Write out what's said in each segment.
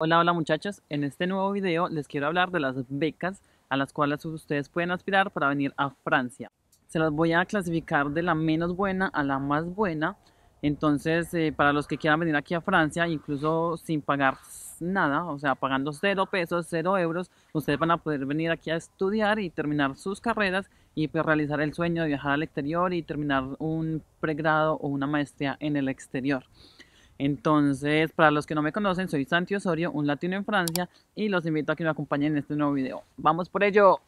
Hola, hola muchachos, en este nuevo video les quiero hablar de las becas a las cuales ustedes pueden aspirar para venir a Francia. Se las voy a clasificar de la menos buena a la más buena, entonces eh, para los que quieran venir aquí a Francia, incluso sin pagar nada, o sea, pagando cero pesos, cero euros, ustedes van a poder venir aquí a estudiar y terminar sus carreras y pues, realizar el sueño de viajar al exterior y terminar un pregrado o una maestría en el exterior. Entonces, para los que no me conocen, soy Santi Osorio, un latino en Francia, y los invito a que me acompañen en este nuevo video. ¡Vamos por ello!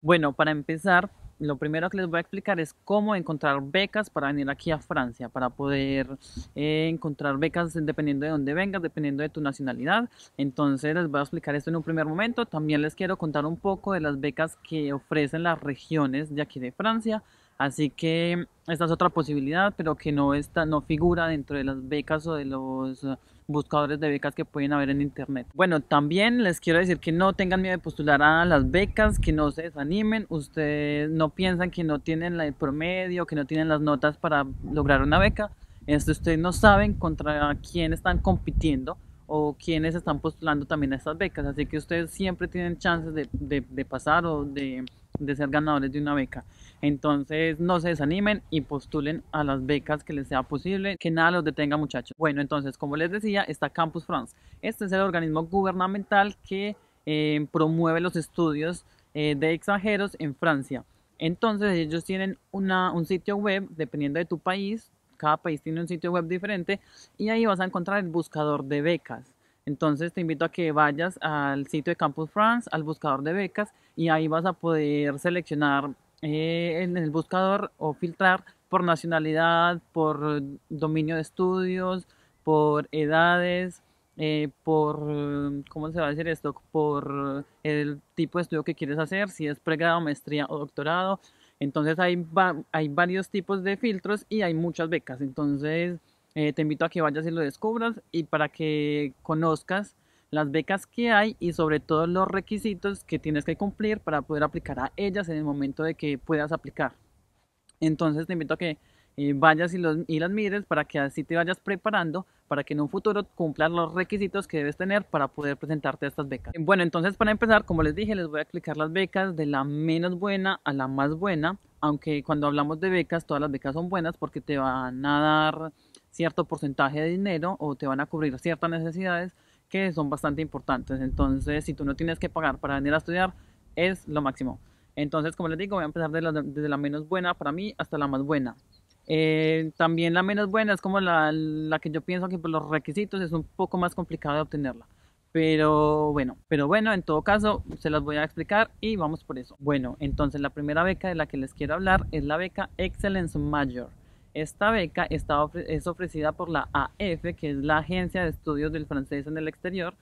Bueno, para empezar, lo primero que les voy a explicar es cómo encontrar becas para venir aquí a Francia, para poder eh, encontrar becas dependiendo de dónde vengas, dependiendo de tu nacionalidad. Entonces les voy a explicar esto en un primer momento. También les quiero contar un poco de las becas que ofrecen las regiones de aquí de Francia. Así que esta es otra posibilidad, pero que no, está, no figura dentro de las becas o de los buscadores de becas que pueden haber en internet. Bueno, también les quiero decir que no tengan miedo de postular a las becas, que no se desanimen, ustedes no piensan que no tienen el promedio, que no tienen las notas para lograr una beca. Esto ustedes no saben contra quién están compitiendo o quiénes están postulando también a estas becas. Así que ustedes siempre tienen chances de, de pasar o de de ser ganadores de una beca. Entonces no se desanimen y postulen a las becas que les sea posible, que nada los detenga muchachos. Bueno, entonces como les decía, está Campus France. Este es el organismo gubernamental que eh, promueve los estudios eh, de extranjeros en Francia. Entonces ellos tienen un sitio web, dependiendo de tu país, cada país tiene un sitio web diferente y ahí vas a encontrar el buscador de becas. Entonces te invito a que vayas al sitio de Campus France, al buscador de becas, y ahí vas a poder seleccionar eh, en el buscador o filtrar por nacionalidad, por dominio de estudios, por edades, eh, por, ¿cómo se va a decir esto? Por el tipo de estudio que quieres hacer, si es pregrado, maestría o doctorado. Entonces hay, hay varios tipos de filtros y hay muchas becas. Entonces eh, te invito a que vayas y lo descubras y para que conozcas las becas que hay y sobre todo los requisitos que tienes que cumplir para poder aplicar a ellas en el momento de que puedas aplicar. Entonces te invito a que eh, vayas y, y las mires para que así te vayas preparando para que en un futuro cumplan los requisitos que debes tener para poder presentarte a estas becas. Bueno, entonces para empezar, como les dije, les voy a explicar las becas de la menos buena a la más buena, aunque cuando hablamos de becas, todas las becas son buenas porque te van a dar cierto porcentaje de dinero o te van a cubrir ciertas necesidades que son bastante importantes. Entonces, si tú no tienes que pagar para venir a estudiar, es lo máximo. Entonces, como les digo, voy a empezar desde la menos buena para mí hasta la más buena. Eh, también la menos buena es como la, la que yo pienso que por los requisitos es un poco más complicado de obtenerla. Pero bueno, pero bueno, en todo caso se las voy a explicar y vamos por eso. Bueno, entonces la primera beca de la que les quiero hablar es la beca Excellence Major. Esta beca es ofrecida por la AF, que es la Agencia de Estudios del Francés en el Exterior,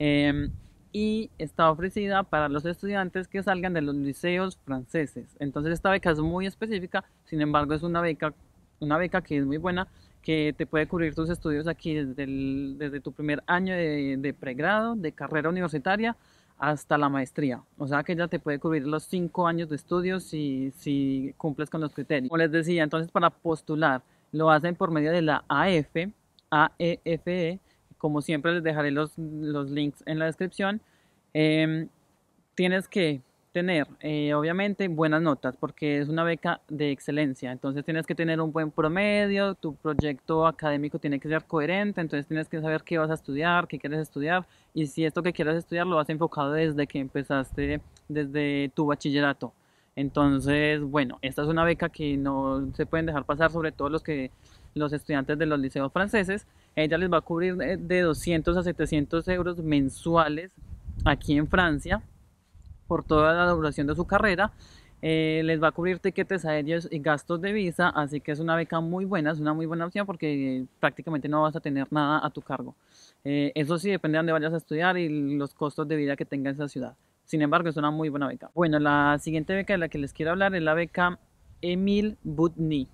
em, y está ofrecida para los estudiantes que salgan de los liceos franceses. Entonces esta beca es muy específica, sin embargo es una beca, una beca que es muy buena, que te puede cubrir tus estudios aquí desde, tu primer año de pregrado, de carrera universitaria, hasta la maestría. O sea que ya te puede cubrir los cinco años de estudios si, cumples con los criterios. Como les decía, entonces para postular lo hacen por medio de la AF, AEFE. E. Como siempre les dejaré los, links en la descripción. Em, tienes que tener, eh, obviamente, buenas notas, porque es una beca de excelencia. Entonces tienes que tener un buen promedio, tu proyecto académico tiene que ser coherente, entonces tienes que saber qué vas a estudiar, qué quieres estudiar, y si esto que quieres estudiar lo has enfocado desde que empezaste, desde tu bachillerato. Entonces, bueno, esta es una beca que no se pueden dejar pasar, sobre todo los que los estudiantes de los liceos franceses. Ella les va a cubrir eh, de 200 a 700 euros mensuales aquí en Francia por toda la duración de su carrera. Eh, les va a cubrir tiquetes aéreos y gastos de visa, así que es una beca muy buena, es una muy buena opción porque eh, prácticamente no vas a tener nada a tu cargo. Eh, eso sí, depende de dónde vayas a estudiar y los costos de vida que tenga esa ciudad. Sin embargo, es una muy buena beca. Bueno, la siguiente beca de la que les quiero hablar es la beca Emil Budni.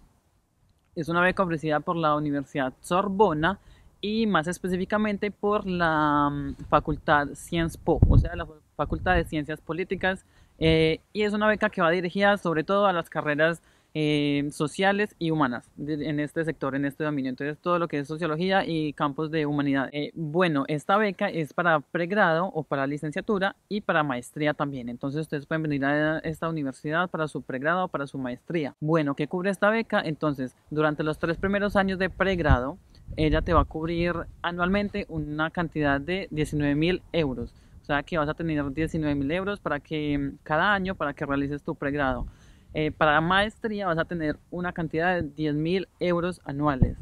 Es una beca ofrecida por la Universidad Sorbona y más específicamente por la mm, Facultad Sciences Po, o sea, la Facultad de Ciencias Políticas eh, y es una beca que va dirigida sobre todo a las carreras eh, sociales y humanas en este sector, en este dominio. Entonces, todo lo que es sociología y campos de humanidad. Eh, bueno, esta beca es para pregrado o para licenciatura y para maestría también. Entonces, ustedes pueden venir a esta universidad para su pregrado o para su maestría. Bueno, ¿qué cubre esta beca? Entonces, durante los tres primeros años de pregrado, ella te va a cubrir anualmente una cantidad de 19 mil euros. O sea que vas a tener 19 mil euros para que cada año para que realices tu pregrado. Eh, para maestría vas a tener una cantidad de 10 mil euros anuales.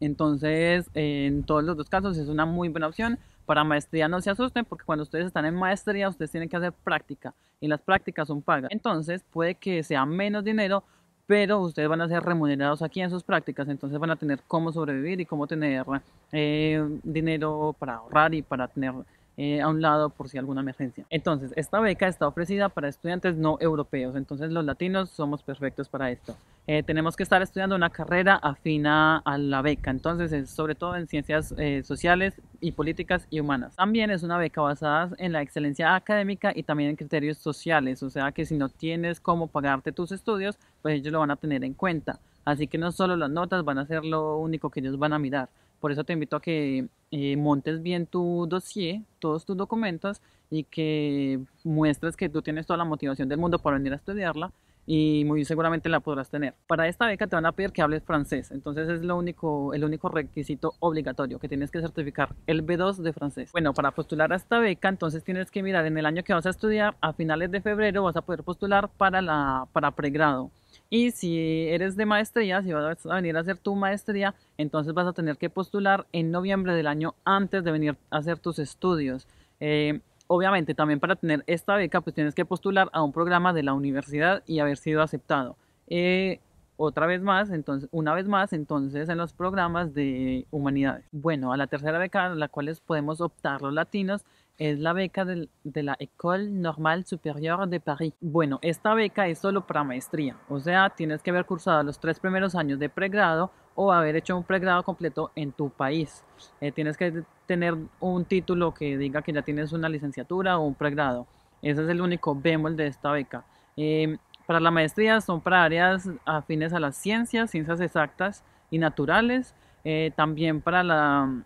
Entonces, eh, en todos los dos casos es una muy buena opción. Para maestría no se asusten porque cuando ustedes están en maestría ustedes tienen que hacer práctica y las prácticas son pagas. Entonces puede que sea menos dinero, pero ustedes van a ser remunerados aquí en sus prácticas, entonces van a tener cómo sobrevivir y cómo tener eh, dinero para ahorrar y para tener eh, a un lado por si alguna emergencia. Entonces, esta beca está ofrecida para estudiantes no europeos, entonces los latinos somos perfectos para esto. Eh, tenemos que estar estudiando una carrera afina a la beca, entonces sobre todo en ciencias eh, sociales y políticas y humanas. También es una beca basada en la excelencia académica y también en criterios sociales, o sea que si no tienes cómo pagarte tus estudios, pues ellos lo van a tener en cuenta. Así que no solo las notas van a ser lo único que ellos van a mirar, por eso te invito a que eh, montes bien tu dossier, todos tus documentos y que muestres que tú tienes toda la motivación del mundo para venir a estudiarla y muy seguramente la podrás tener. Para esta beca te van a pedir que hables francés, entonces es lo único, el único requisito obligatorio que tienes que certificar el B2 de francés. Bueno, para postular a esta beca entonces tienes que mirar en el año que vas a estudiar, a finales de febrero vas a poder postular para, la, para pregrado. Y si eres de maestría, si vas a venir a hacer tu maestría, entonces vas a tener que postular en noviembre del año antes de venir a hacer tus estudios. Eh, obviamente, también para tener esta beca, pues tienes que postular a un programa de la universidad y haber sido aceptado. Eh, otra vez más, entonces, una vez más, entonces en los programas de humanidades. Bueno, a la tercera beca a la cual podemos optar los latinos es la beca de, de la École Normale Supérieure de París. Bueno, esta beca es solo para maestría, o sea, tienes que haber cursado los tres primeros años de pregrado o haber hecho un pregrado completo en tu país. Eh, tienes que tener un título que diga que ya tienes una licenciatura o un pregrado. Ese es el único bémol de esta beca. Eh, para la maestría son para áreas afines a las ciencias, ciencias exactas y naturales. Eh, también para la,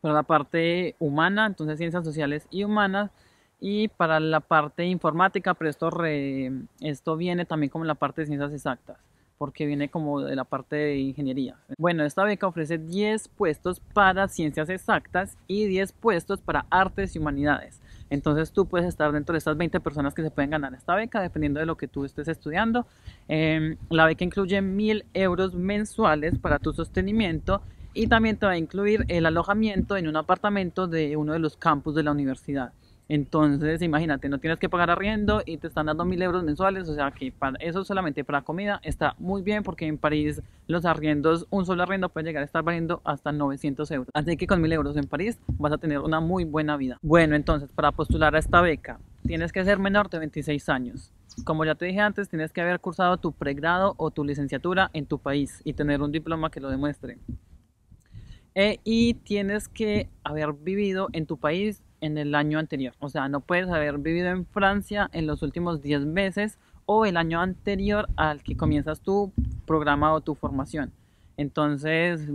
para la parte humana, entonces ciencias sociales y humanas. Y para la parte informática, pero esto, viene también como la parte de ciencias exactas porque viene como de la parte de ingeniería. Bueno, esta beca ofrece 10 puestos para ciencias exactas y 10 puestos para artes y humanidades. Entonces tú puedes estar dentro de estas 20 personas que se pueden ganar esta beca, dependiendo de lo que tú estés estudiando. Em, la beca incluye mil euros mensuales para tu sostenimiento y también te va a incluir el alojamiento en un apartamento de uno de los campus de la universidad. Entonces, imagínate, no tienes que pagar arriendo y te están dando mil euros mensuales. O sea que para eso solamente para comida está muy bien porque en París los arriendos, un solo arriendo puede llegar a estar valiendo hasta 900 euros. Así que con mil euros en París vas a tener una muy buena vida. Bueno, entonces, para postular a esta beca, tienes que ser menor de 26 años. Como ya te dije antes, tienes que haber cursado tu pregrado o tu licenciatura en tu país y tener un diploma que lo demuestre. Eh, y tienes que haber vivido en tu país en el año anterior. O sea, no puedes haber vivido en Francia en los últimos 10 meses o el año anterior al que comienzas tu programa o tu formación. Entonces,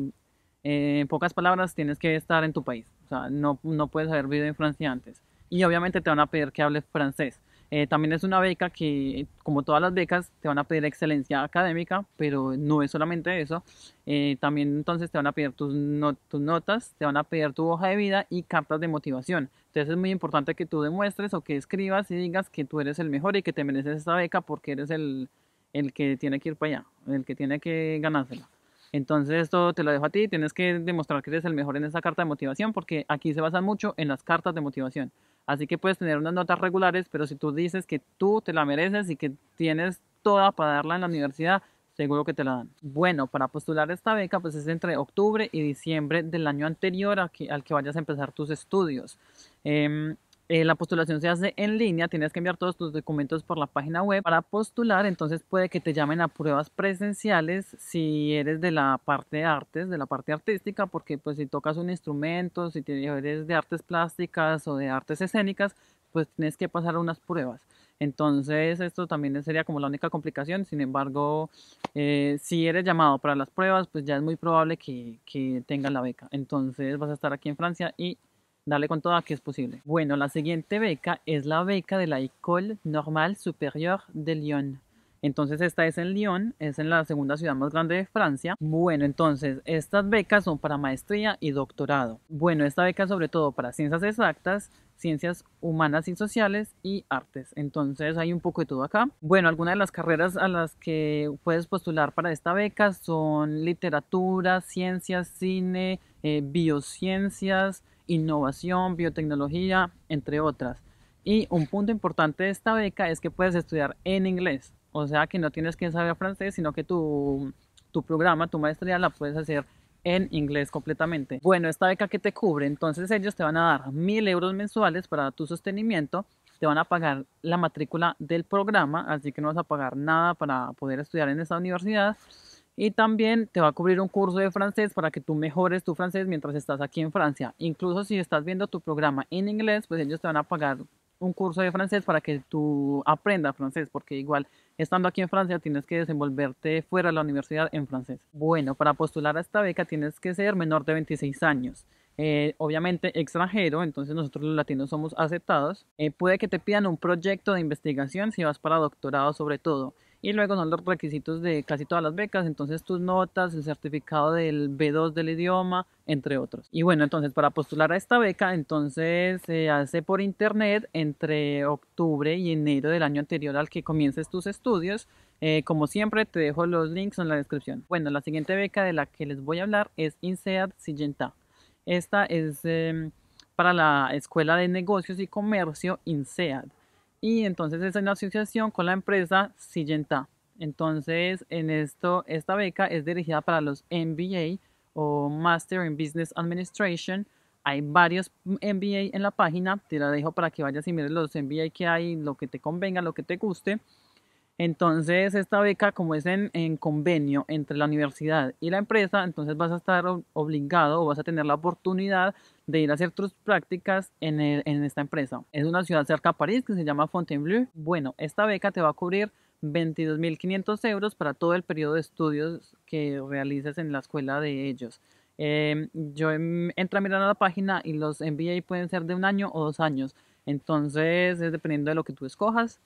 eh, en pocas palabras, tienes que estar en tu país. O sea, no, no puedes haber vivido en Francia antes. Y obviamente te van a pedir que hables francés. Eh, también es una beca que, como todas las becas, te van a pedir excelencia académica, pero no es solamente eso. Eh, también entonces te van a pedir tus, notas, te van a pedir tu hoja de vida y cartas de motivación. Entonces es muy importante que tú demuestres o que escribas y digas que tú eres el mejor y que te mereces esta beca porque eres el, el que tiene que ir para allá, el que tiene que ganársela. Entonces esto te lo dejo a ti, tienes que demostrar que eres el mejor en esa carta de motivación porque aquí se basa mucho en las cartas de motivación. Así que puedes tener unas notas regulares, pero si tú dices que tú te la mereces y que tienes toda para darla en la universidad, seguro que te la dan. Bueno, para postular esta beca, pues es entre octubre y diciembre del año anterior al que, vayas a empezar tus estudios. Em, eh, la postulación se hace en línea, tienes que enviar todos tus documentos por la página web para postular, entonces puede que te llamen a pruebas presenciales si eres de la parte de artes, de la parte artística, porque pues si tocas un instrumento, si eres de artes plásticas o de artes escénicas, pues tienes que pasar unas pruebas. Entonces, esto también sería como la única complicación. Sin embargo, eh, si eres llamado para las pruebas, pues ya es muy probable que, que tengas la beca. Entonces, vas a estar aquí en Francia y darle con toda que es posible. Bueno, la siguiente beca es la beca de la École Normale Supérieure de Lyon. Entonces esta es en Lyon, es en la segunda ciudad más grande de Francia. Bueno, entonces estas becas son para maestría y doctorado. Bueno, esta beca es sobre todo para ciencias exactas, ciencias humanas y sociales y artes. Entonces hay un poco de todo acá. Bueno, algunas de las carreras a las que puedes postular para esta beca son literatura, ciencias, cine, eh, biociencias, innovación, biotecnología, entre otras. Y un punto importante de esta beca es que puedes estudiar en inglés, o sea que no tienes que saber francés, sino que tu, tu programa, tu maestría la puedes hacer en inglés completamente. Bueno, esta beca que te cubre, entonces ellos te van a dar mil euros mensuales para tu sostenimiento, te van a pagar la matrícula del programa, así que no vas a pagar nada para poder estudiar en esta universidad y también te va a cubrir un curso de francés para que tú mejores tu francés mientras estás aquí en Francia. Incluso si estás viendo tu programa en inglés, pues ellos te van a pagar un curso de francés para que tú aprendas francés, porque igual estando aquí en Francia tienes que desenvolverte fuera de la universidad en francés. Bueno, para postular a esta beca tienes que ser menor de 26 años. Eh, obviamente extranjero, entonces nosotros los latinos somos aceptados. Eh, puede que te pidan un proyecto de investigación si vas para doctorado sobre todo y luego son los requisitos de casi todas las becas, entonces tus notas, el certificado del B2 del idioma, entre otros. Y bueno, entonces para postular a esta beca, entonces se hace por internet entre octubre y enero del año anterior al que comiences tus estudios. Eh, como siempre, te dejo los links en la descripción. Bueno, la siguiente beca de la que les voy a hablar es INSEAD Sygenta. Esta es em, para la Escuela de Negocios y Comercio INSEAD y entonces es en asociación con la empresa Sillenta. Entonces, en esto, esta beca es dirigida para los MBA o Master in Business Administration. Hay varios MBA en la página, te la dejo para que vayas y mires los MBA que hay, lo que te convenga, lo que te guste. Entonces, esta beca, como es en, en, convenio entre la universidad y la empresa, entonces vas a estar obligado o vas a tener la oportunidad de ir a hacer tus prácticas en, en esta empresa. Es una ciudad cerca a París que se llama Fontainebleau. Bueno, esta beca te va a cubrir 22.500 euros para todo el periodo de estudios que realices en la escuela de ellos. Em, yo em, entro a mirar la página y los MBA pueden ser de un año o dos años. Entonces es dependiendo de lo que tú escojas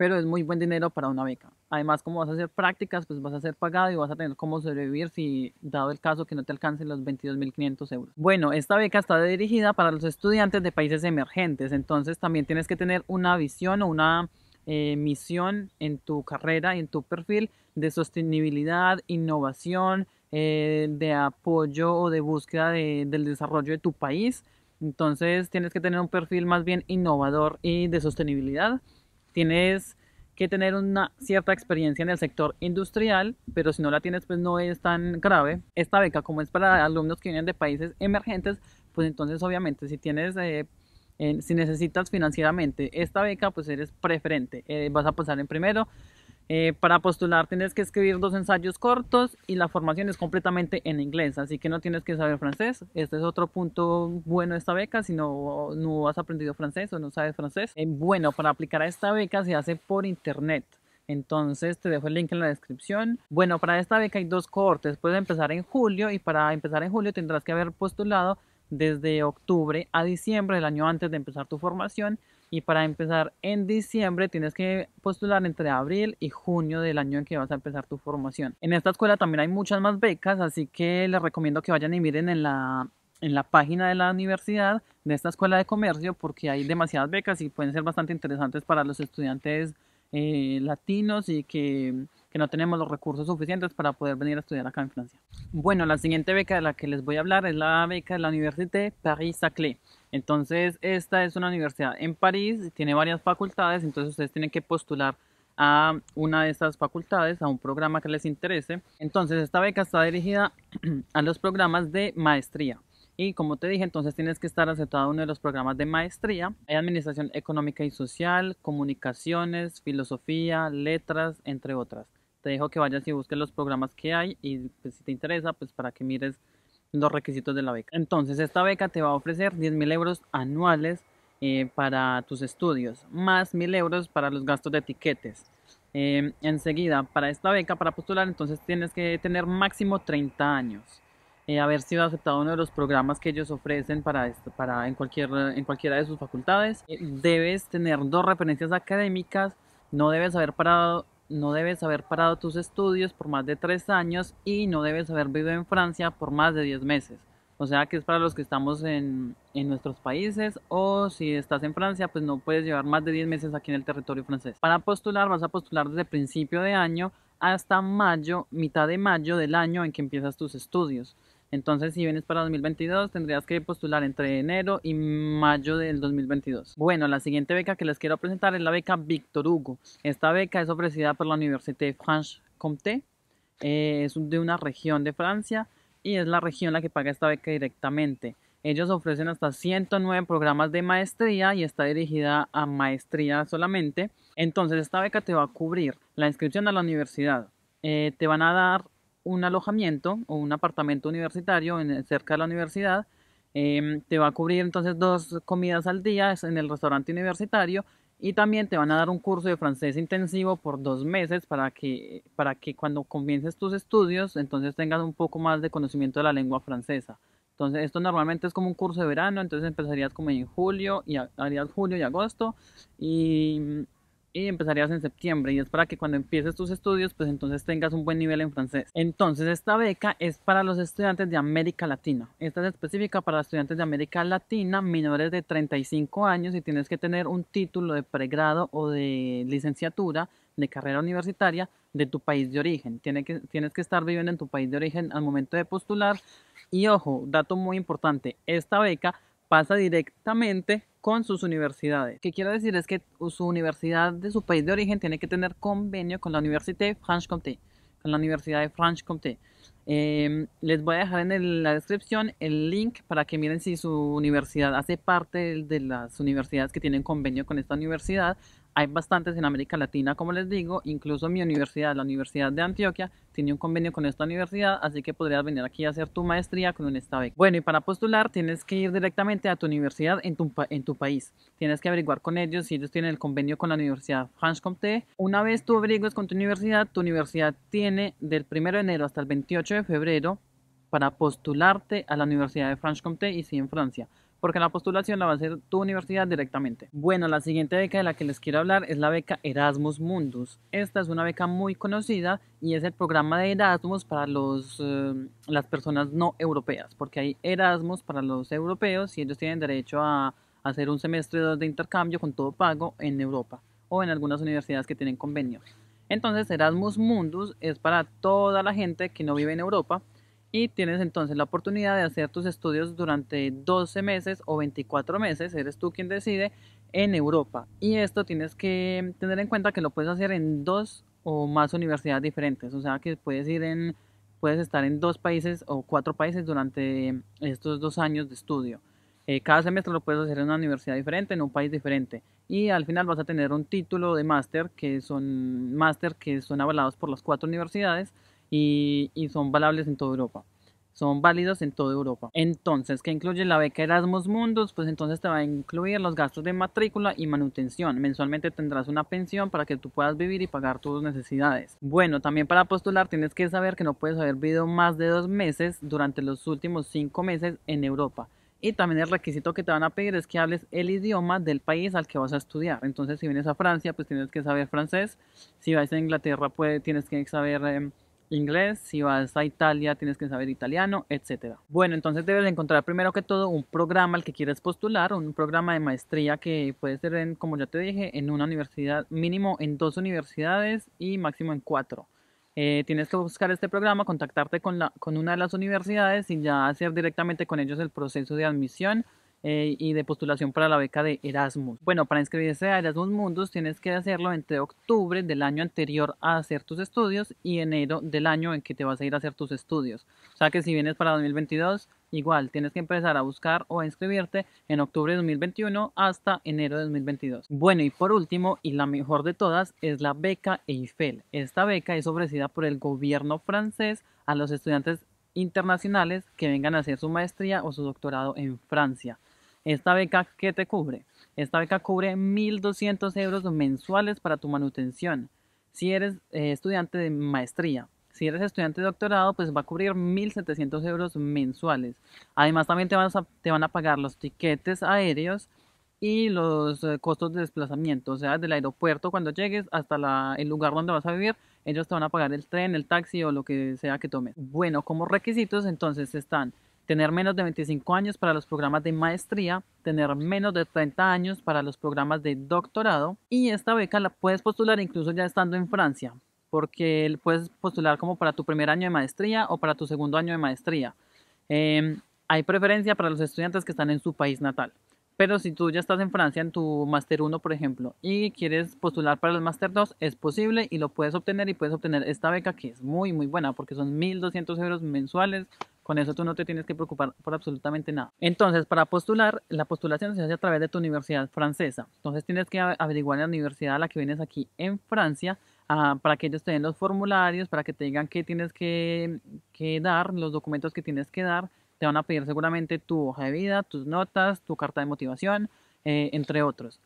pero es muy buen dinero para una beca. Además, como vas a hacer prácticas, pues vas a ser pagado y vas a tener cómo sobrevivir si, dado el caso, que no te alcancen los 22.500 euros. Bueno, esta beca está dirigida para los estudiantes de países emergentes, entonces también tienes que tener una visión o una eh, misión en tu carrera y en tu perfil de sostenibilidad, innovación, eh, de apoyo o de búsqueda del desarrollo de tu país. Entonces tienes que tener un perfil más bien innovador y de sostenibilidad tienes que tener una cierta experiencia en el sector industrial, pero si no la tienes, pues no es tan grave. Esta beca, como es para alumnos que vienen de países emergentes, pues entonces obviamente si tienes... Eh, si necesitas financieramente esta beca, pues eres preferente, eh, vas a pasar en primero. Eh, para postular tienes que escribir dos ensayos cortos y la formación es completamente en inglés, así que no tienes que saber francés. Este es otro punto bueno de esta beca, si no, no has aprendido francés o no sabes francés. Eh, bueno, para aplicar a esta beca se hace por internet. Entonces te dejo el link en la descripción. Bueno, para esta beca hay dos cortes. Puedes empezar en julio y para empezar en julio tendrás que haber postulado desde octubre a diciembre el año antes de empezar tu formación y para empezar en diciembre tienes que postular entre abril y junio del año en que vas a empezar tu formación. En esta escuela también hay muchas más becas, así que les recomiendo que vayan y miren en la, en la página de la universidad de esta escuela de comercio porque hay demasiadas becas y pueden ser bastante interesantes para los estudiantes eh, latinos y que, que, no tenemos los recursos suficientes para poder venir a estudiar acá en Francia. Bueno, la siguiente beca de la que les voy a hablar es la beca de la Université Paris-Saclay. Entonces, esta es una universidad en París, tiene varias facultades, entonces ustedes tienen que postular a una de estas facultades, a un programa que les interese. Entonces, esta beca está dirigida a los programas de maestría. Y como te dije, entonces tienes que estar aceptado a uno de los programas de maestría. Hay administración económica y social, comunicaciones, filosofía, letras, entre otras. Te dejo que vayas y busques los programas que hay y pues, si te interesa, pues para que mires los requisitos de la beca. Entonces, esta beca te va a ofrecer 10.000 euros anuales eh, para tus estudios, más 1.000 euros para los gastos de etiquetes. Eh, enseguida, para esta beca, para postular, entonces tienes que tener máximo 30 años. haber eh, sido aceptado uno de los programas que ellos ofrecen para, para en, cualquier, en cualquiera de sus facultades. Eh, debes tener dos referencias académicas, no debes haber parado no debes haber parado tus estudios por más de tres años y no debes haber vivido en Francia por más de diez meses. O sea que es para los que estamos en, en, nuestros países o si estás en Francia, pues no puedes llevar más de diez meses aquí en el territorio francés. Para postular vas a postular desde principio de año hasta mayo, mitad de mayo del año en que empiezas tus estudios. Entonces, si vienes para 2022, tendrías que postular entre enero y mayo del 2022. Bueno, la siguiente beca que les quiero presentar es la beca Victor Hugo. Esta beca es ofrecida por la Université Franche-Comté. Eh, es de una región de Francia y es la región la que paga esta beca directamente. Ellos ofrecen hasta 109 programas de maestría y está dirigida a maestría solamente. Entonces esta beca te va a cubrir la inscripción a la universidad. Eh, te van a dar un alojamiento o un apartamento universitario en, eh, cerca de la universidad. Em, te va a cubrir entonces dos comidas al día en el restaurante universitario y también te van a dar un curso de francés intensivo por dos meses para que, para que cuando comiences tus estudios entonces tengas un poco más de conocimiento de la lengua francesa. Entonces esto normalmente es como un curso de verano, entonces empezarías como en julio y harías julio y agosto y y empezarías en septiembre y es para que cuando empieces tus estudios pues entonces tengas un buen nivel en francés. Entonces esta beca es para los estudiantes de América Latina. Esta es específica para estudiantes de América Latina menores de 35 años y tienes que tener un título de pregrado o de licenciatura de carrera universitaria de tu país de origen. Tienes que, tienes que estar viviendo en tu país de origen al momento de postular. Y ojo, dato muy importante, esta beca pasa directamente con sus universidades. Qué quiero decir es que su universidad de su país de origen tiene que tener convenio con la Université de Franche-Comté, con la Universidad de Franche-Comté. Em, les voy a dejar en la descripción el link para que miren si su universidad hace parte de las universidades que tienen convenio con esta universidad hay bastantes en América Latina, como les digo, incluso mi universidad, la Universidad de Antioquia, tiene un convenio con esta universidad, así que podrías venir aquí a hacer tu maestría con un esta Bueno, y para postular tienes que ir directamente a tu universidad en tu, país. Tienes que averiguar con ellos si ellos tienen el convenio con la Universidad France comté Una vez tú averigues con tu universidad, tu universidad tiene del 1 de enero hasta el 28 de febrero para postularte a la Universidad de France comté y sí, en Francia porque la postulación la va a hacer tu universidad directamente. Bueno, la siguiente beca de la que les quiero hablar es la beca Erasmus Mundus. Esta es una beca muy conocida y es el programa de Erasmus para eh, las personas no europeas, porque hay Erasmus para los europeos y ellos tienen derecho a hacer un semestre de intercambio con todo pago en Europa o en algunas universidades que tienen convenios. Entonces Erasmus Mundus es para toda la gente que no vive en Europa y tienes entonces la oportunidad de hacer tus estudios durante 12 meses o 24 meses, eres tú quien decide, en Europa. Y esto tienes que tener en cuenta que lo puedes hacer en dos o más universidades diferentes, o sea que puedes ir en puedes estar en dos países o cuatro países durante estos dos años de estudio. Eh, cada semestre lo puedes hacer en una universidad diferente, en un país diferente. Y al final vas a tener un título de máster, que son máster que son avalados por las cuatro universidades y, son valables en toda Europa son válidos en toda Europa. Entonces, ¿qué incluye la beca Erasmus Mundus? Pues entonces te va a incluir los gastos de matrícula y manutención. Mensualmente tendrás una pensión para que tú puedas vivir y pagar tus necesidades. Bueno, también para postular tienes que saber que no puedes haber vivido más de dos meses durante los últimos cinco meses en Europa. Y también el requisito que te van a pedir es que hables el idioma del país al que vas a estudiar. Entonces, si vienes a Francia, pues tienes que saber francés. Si vas a Inglaterra, pues tienes que saber... Em, inglés, si vas a Italia tienes que saber italiano, etc. Bueno, entonces debes encontrar primero que todo un programa al que quieres postular, un programa de maestría que puede ser, como ya te dije, en una universidad, mínimo en dos universidades y máximo en cuatro. Eh, tienes que buscar este programa, contactarte con, la, con una de las universidades y ya hacer directamente con ellos el proceso de admisión eh, y de postulación para la beca de Erasmus. Bueno, para inscribirse a Erasmus Mundus tienes que hacerlo entre octubre del año anterior a hacer tus estudios y enero del año en que te vas a ir a hacer tus estudios. O sea que si vienes para 2022, igual tienes que empezar a buscar o a inscribirte en octubre de 2021 hasta enero de 2022. Bueno, y por último, y la mejor de todas, es la beca Eiffel. Esta beca es ofrecida por el gobierno francés a los estudiantes internacionales que vengan a hacer su maestría o su doctorado en Francia. Esta beca, ¿qué te cubre? Esta beca cubre 1.200 euros mensuales para tu manutención. Si eres eh, estudiante de maestría, si eres estudiante de doctorado, pues va a cubrir 1.700 euros mensuales. Además, también te, van a pagar los tiquetes aéreos y los eh, costos de desplazamiento, o sea, del aeropuerto cuando llegues hasta el lugar donde vas a vivir, ellos te van a pagar el tren, el taxi o lo que sea que tomes. Bueno, como requisitos entonces están tener menos de 25 años para los programas de maestría, tener menos de 30 años para los programas de doctorado y esta beca la puedes postular incluso ya estando en Francia, porque puedes postular como para tu primer año de maestría o para tu segundo año de maestría. Em, hay preferencia para los estudiantes que están en su país natal. Pero si tú ya estás en Francia en tu Master 1, por ejemplo, y quieres postular para el Master 2, es posible y lo puedes obtener y puedes obtener esta beca que es muy, muy buena porque son 1.200 euros mensuales con eso tú no te tienes que preocupar por absolutamente nada. Entonces, para postular, la postulación se hace a través de tu universidad francesa. Entonces, tienes que averiguar la universidad a la que vienes aquí en Francia ah, para que ellos te den los formularios, para que te digan qué tienes que, dar, los documentos que tienes que dar. Te van a pedir seguramente tu hoja de vida, tus notas, tu carta de motivación, eh, entre otros.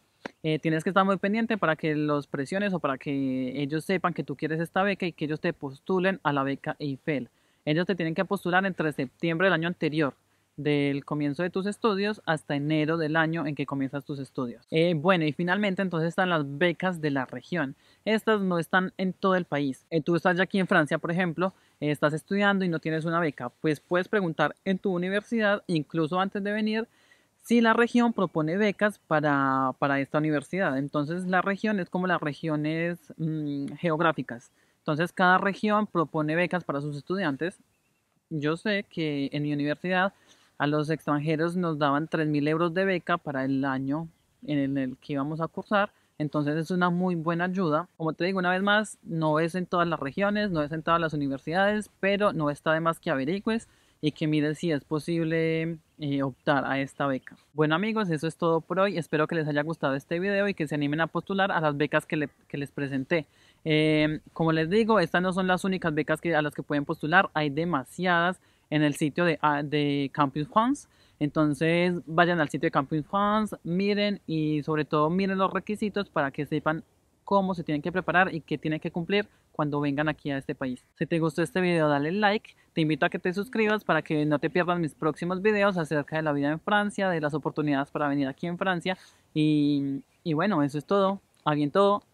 Eh, tienes que estar muy pendiente para que los presiones o para que ellos sepan que tú quieres esta beca y que ellos te postulen a la beca Eiffel. Ellos te tienen que postular entre septiembre del año anterior del comienzo de tus estudios hasta enero del año en que comienzas tus estudios. Eh, bueno, y finalmente entonces están las becas de la región. Estas no están en todo el país. Eh, tú estás ya aquí en Francia, por ejemplo, eh, estás estudiando y no tienes una beca, pues puedes preguntar en tu universidad, incluso antes de venir, si la región propone becas para, esta universidad. Entonces la región es como las regiones mm, geográficas. Entonces cada región propone becas para sus estudiantes. Yo sé que en mi universidad a los extranjeros nos daban 3.000 euros de beca para el año en el que íbamos a cursar. Entonces es una muy buena ayuda. Como te digo una vez más, no es en todas las regiones, no es en todas las universidades, pero no está de más que averigües y que mires si es posible eh, optar a esta beca. Bueno amigos, eso es todo por hoy. Espero que les haya gustado este video y que se animen a postular a las becas que les presenté. Em, como les digo, estas no son las únicas becas a las que pueden postular, hay demasiadas en el sitio de, ah, Campus France. Entonces vayan al sitio de Campus France, miren y sobre todo miren los requisitos para que sepan cómo se tienen que preparar y qué tienen que cumplir cuando vengan aquí a este país. Si te gustó este video dale like, te invito a que te suscribas para que no te pierdas mis próximos videos acerca de la vida en Francia, de las oportunidades para venir aquí en Francia y, y bueno, eso es todo. A todo.